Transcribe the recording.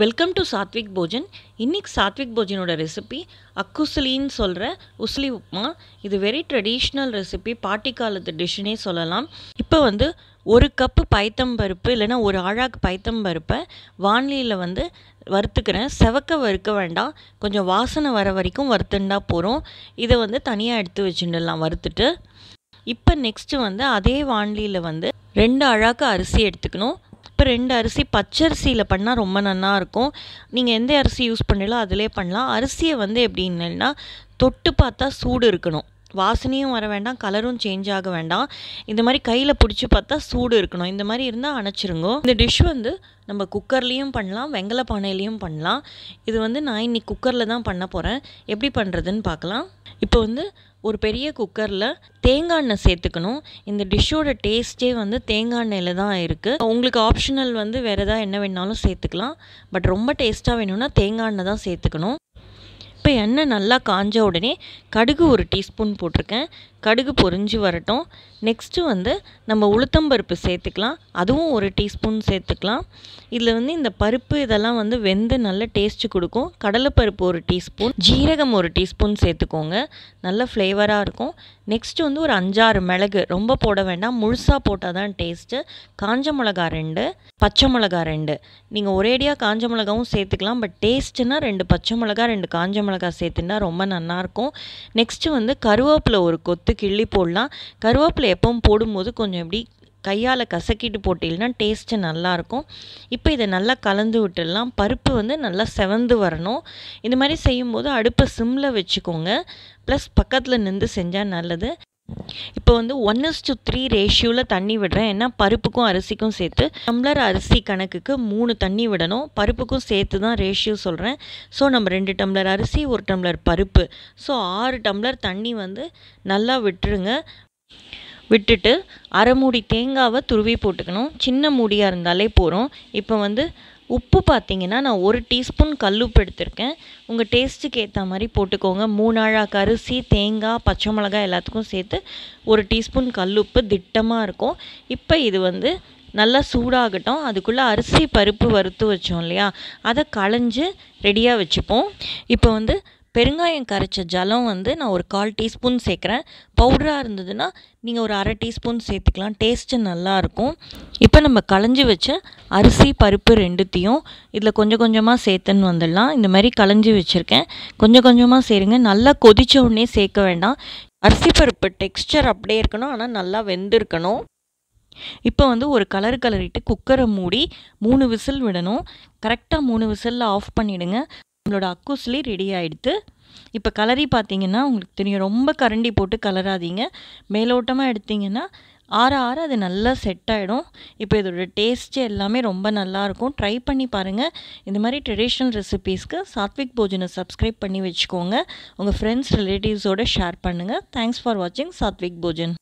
welcome to Satwik Bhojan இன்றைக்கி Satwik போஜனோட recipe அக்குசிலின்னு சொல்கிற உஸ்லி உப்மா இது வெரி ட்ரெடிஷ்னல் ரெசிபி பாட்டி காலத்து டிஷ்ஷுனே சொல்லலாம் இப்போ வந்து ஒரு கப்பு பைத்தம் பருப்பு இல்லைனா ஒரு ஆழாக்கு பைத்தம் பருப்பை வானிலையில் வந்து வறுத்துக்கிறேன் செவக்க வறுக்க வேண்டாம் கொஞ்சம் வாசனை வர வரைக்கும் வறுத்துண்டா போகிறோம் இதை வந்து தனியாக எடுத்து வச்சுடலாம் வறுத்துட்டு இப்போ நெக்ஸ்ட்டு வந்து அதே வானிலையில் வந்து ரெண்டு அழாக்கு அரிசி எடுத்துக்கணும் இப்போ ரெண்டு அரிசி பச்சரிசியில் பண்ணால் ரொம்ப நல்லா இருக்கும் நீங்கள் எந்த அரிசி யூஸ் பண்ணலோ அதிலே பண்ணலாம் அரிசியை வந்து எப்படின்னா தொட்டு பார்த்தா சூடு இருக்கணும் வாசனையும் வர வேண்டாம் கலரும் சேஞ்ச் ஆக வேண்டாம் இந்த மாதிரி கையில் பிடிச்சி பார்த்தா சூடு இருக்கணும் இந்த மாதிரி இருந்தால் அணைச்சிருங்க இந்த டிஷ் வந்து நம்ம குக்கர்லேயும் பண்ணலாம் வெங்கல பானையிலையும் பண்ணலாம் இது வந்து நான் இன்றைக்கி குக்கரில் தான் பண்ண போகிறேன் எப்படி பண்ணுறதுன்னு பார்க்கலாம் இப்போ வந்து ஒரு பெரிய குக்கரில் தேங்காய் எண்ணெய் சேர்த்துக்கணும் இந்த டிஷ்ஷோட டேஸ்ட்டே வந்து தேங்காய் எண்ணெயில் தான் இருக்குது உங்களுக்கு ஆப்ஷனல் வந்து வேறு எதாவது என்ன வேணாலும் சேர்த்துக்கலாம் பட் ரொம்ப டேஸ்ட்டாக வேணும்னா தேங்காய் எண்ணெய் தான் சேர்த்துக்கணும் இப்போ எண்ணெய் நல்லா காஞ்ச உடனே கடுகு ஒரு டீஸ்பூன் போட்டிருக்கேன் கடுகு பொறிஞ்சி வரட்டும் நெக்ஸ்ட்டு வந்து நம்ம உளுத்தம்பருப்பு சேர்த்துக்கலாம் அதுவும் ஒரு டீஸ்பூன் சேர்த்துக்கலாம் இதில் வந்து இந்த பருப்பு இதெல்லாம் வந்து வெந்து நல்ல டேஸ்ட்டு கொடுக்கும் கடலைப்பருப்பு ஒரு டீஸ்பூன் ஜீரகம் ஒரு டீஸ்பூன் சேர்த்துக்கோங்க நல்ல ஃப்ளேவராக இருக்கும் நெக்ஸ்ட்டு வந்து ஒரு அஞ்சாறு மிளகு ரொம்ப போட வேண்டாம் முழுசாக போட்டால் தான் டேஸ்ட்டு காஞ்ச மிளகா ரெண்டு பச்சை மிளகா ரெண்டு நீங்கள் ஒரேடியாக காஞ்ச மிளகாவும் சேர்த்துக்கலாம் பட் டேஸ்ட்டுன்னா ரெண்டு பச்சை மிளகா ரெண்டு காஞ்ச மிளகா மிளகா சேர்த்துனா ரொம்ப நல்லாயிருக்கும் நெக்ஸ்ட்டு வந்து கருவேப்பிலை ஒரு கொத்து கிள்ளி போடலாம் கருவேப்பிலை எப்பவும் போடும்போது கொஞ்சம் எப்படி கையால் கசக்கிட்டு போட்டிங்கன்னா டேஸ்ட்டு நல்லாயிருக்கும் இப்போ இதை நல்லா கலந்து விட்டுடலாம் பருப்பு வந்து நல்லா செவந்து வரணும் இது மாதிரி செய்யும்போது அடுப்பை சிம்மில் வச்சுக்கோங்க ப்ளஸ் பக்கத்தில் நின்று செஞ்சால் நல்லது இப்போ வந்து ஒன் இஸ் டு த்ரீ ரேஷியோவில் தண்ணி விடுறேன் ஏன்னா பருப்புக்கும் அரிசிக்கும் சேர்த்து டம்ளர் அரிசி கணக்குக்கு மூணு தண்ணி விடணும் பருப்புக்கும் சேர்த்து தான் ரேஷியோ சொல்கிறேன் ஸோ நம்ம ரெண்டு டம்ளர் அரிசி ஒரு டம்ளர் பருப்பு ஸோ ஆறு டம்ளர் தண்ணி வந்து நல்லா விட்டுருங்க விட்டுட்டு அரை மூடி தேங்காவை துருவி போட்டுக்கணும் சின்ன மூடியாக இருந்தாலே போகிறோம் இப்போ வந்து உப்பு பார்த்திங்கன்னா நான் ஒரு டீஸ்பூன் உப்பு எடுத்திருக்கேன் உங்கள் டேஸ்ட்டுக்கு ஏற்ற மாதிரி போட்டுக்கோங்க மூணாழா கரிசி தேங்காய் பச்சை மிளகாய் எல்லாத்துக்கும் சேர்த்து ஒரு டீஸ்பூன் உப்பு திட்டமாக இருக்கும் இப்போ இது வந்து நல்லா சூடாகட்டும் அதுக்குள்ளே அரிசி பருப்பு வறுத்து வச்சோம் இல்லையா அதை களைஞ்சு ரெடியாக வச்சுப்போம் இப்போ வந்து பெருங்காயம் கரைச்ச ஜலம் வந்து நான் ஒரு கால் டீஸ்பூன் சேர்க்குறேன் பவுடராக இருந்ததுன்னா நீங்கள் ஒரு அரை டீஸ்பூன் சேர்த்துக்கலாம் டேஸ்ட்டு நல்லாயிருக்கும் இப்போ நம்ம களைஞ்சி வச்ச அரிசி பருப்பு ரெண்டுத்தையும் இதில் கொஞ்சம் கொஞ்சமாக சேர்த்துன்னு வந்துடலாம் இந்த மாதிரி களைஞ்சி வச்சுருக்கேன் கொஞ்சம் கொஞ்சமாக சேருங்க நல்லா கொதித்த உடனே சேர்க்க வேண்டாம் அரிசி பருப்பு டெக்ஸ்டர் அப்படியே இருக்கணும் ஆனால் நல்லா வெந்திருக்கணும் இப்போ வந்து ஒரு கலர் கலரிட்டு குக்கரை மூடி மூணு விசில் விடணும் கரெக்டாக மூணு விசிலில் ஆஃப் பண்ணிவிடுங்க நம்மளோட அக்கூஸ்லேயே ரெடி ஆகிடுத்து இப்போ கலரி பார்த்தீங்கன்னா உங்களுக்கு தெரியும் ரொம்ப கரண்டி போட்டு கலராதிங்க மேலோட்டமாக எடுத்திங்கன்னா ஆற ஆற அது நல்லா செட் ஆகிடும் இப்போ இதோட டேஸ்ட்டு எல்லாமே ரொம்ப நல்லாயிருக்கும் ட்ரை பண்ணி பாருங்கள் இந்த மாதிரி ட்ரெடிஷ்னல் ரெசிபீஸ்க்கு சாத்விக் போஜனை சப்ஸ்கிரைப் பண்ணி வச்சுக்கோங்க உங்கள் ஃப்ரெண்ட்ஸ் ரிலேட்டிவ்ஸோடு ஷேர் பண்ணுங்கள் தேங்க்ஸ் ஃபார் வாட்சிங் சாத்விக் போஜன்